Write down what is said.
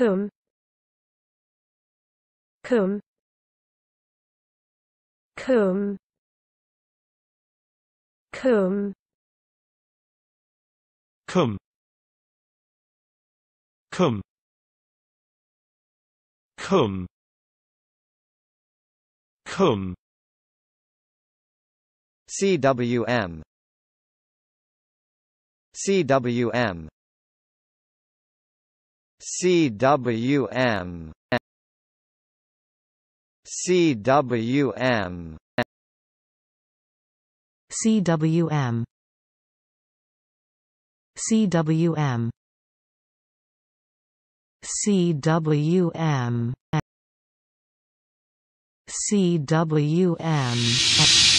cum cum cum cum cum cum cum cum CWM CWM CWM CWM CWM CWM CWM CWM